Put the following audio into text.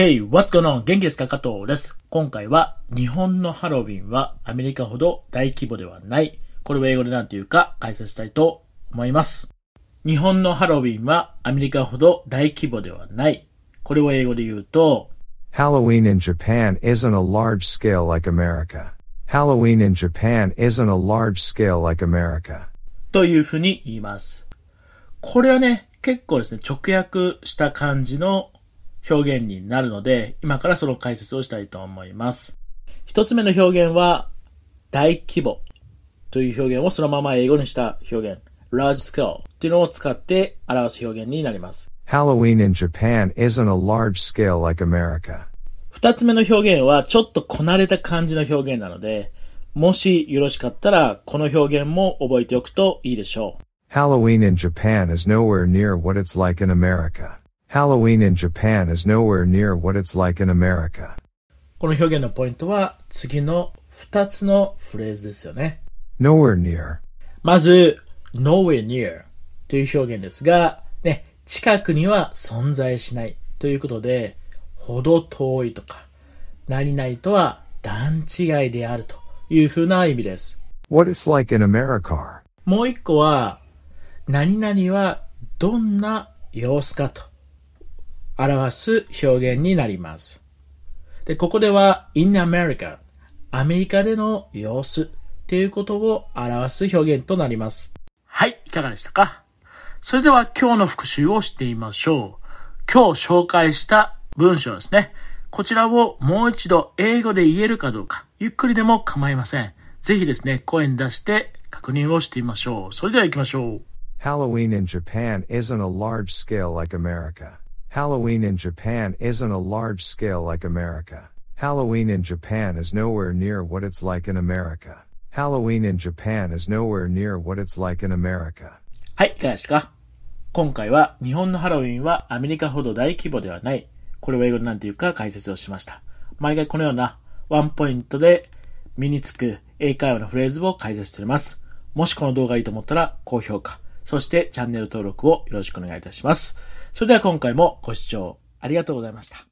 Hey, what's going on? 元気ですか加藤です。今回は日本のハロウィンはアメリカほど大規模ではない。これを英語で何て言うか解説したいと思います。日本のハロウィンはアメリカほど大規模ではない。これを英語で言うと Halloween in Japan isn't a large scale like America. Halloween in Japan isn't a large scale like America. というふうに言います。これはね、結構ですね、直訳した感じの表現になるので、今からその解説をしたいと思います。一つ目の表現は、大規模という表現をそのまま英語にした表現、large scale というのを使って表す表現になります。Halloween in Japan isn't a large scale like America. 二つ目の表現はちょっとこなれた感じの表現なので、もしよろしかったらこの表現も覚えておくといいでしょう。Halloween in Japan is nowhere near what it's like in America. Halloween in Japan is nowhere near what it's like in America. この表現のポイントは次の2つのフレーズですよね。nowhere near まず、nowhere near という表現ですが、ね、近くには存在しないということで、ほど遠いとか、何々とは段違いであるというふうな意味です。What is like in America? もう一個は、何々はどんな様子かと表す表現になります。で、ここでは in America、アメリカでの様子っていうことを表す表現となります。はい、いかがでしたかそれでは今日の復習をしてみましょう。今日紹介した文章ですね。こちらをもう一度英語で言えるかどうか、ゆっくりでも構いません。ぜひですね、声に出して確認をしてみましょう。それでは行きましょう。Halloween in Japan isn't a large scale like America. Halloween in Japan isn't a large scale like America. Halloween in Japan is nowhere near what it's like in America. Halloween in Japan is nowhere near what it's like in America. はい、いかがですか今回は日本のハロウィンはアメリカほど大規模ではない。これは英語で何て言うか解説をしました。毎回このようなワンポイントで身につく英会話のフレーズを解説しております。もしこの動画がいいと思ったら高評価。そしてチャンネル登録をよろしくお願いいたします。それでは今回もご視聴ありがとうございました。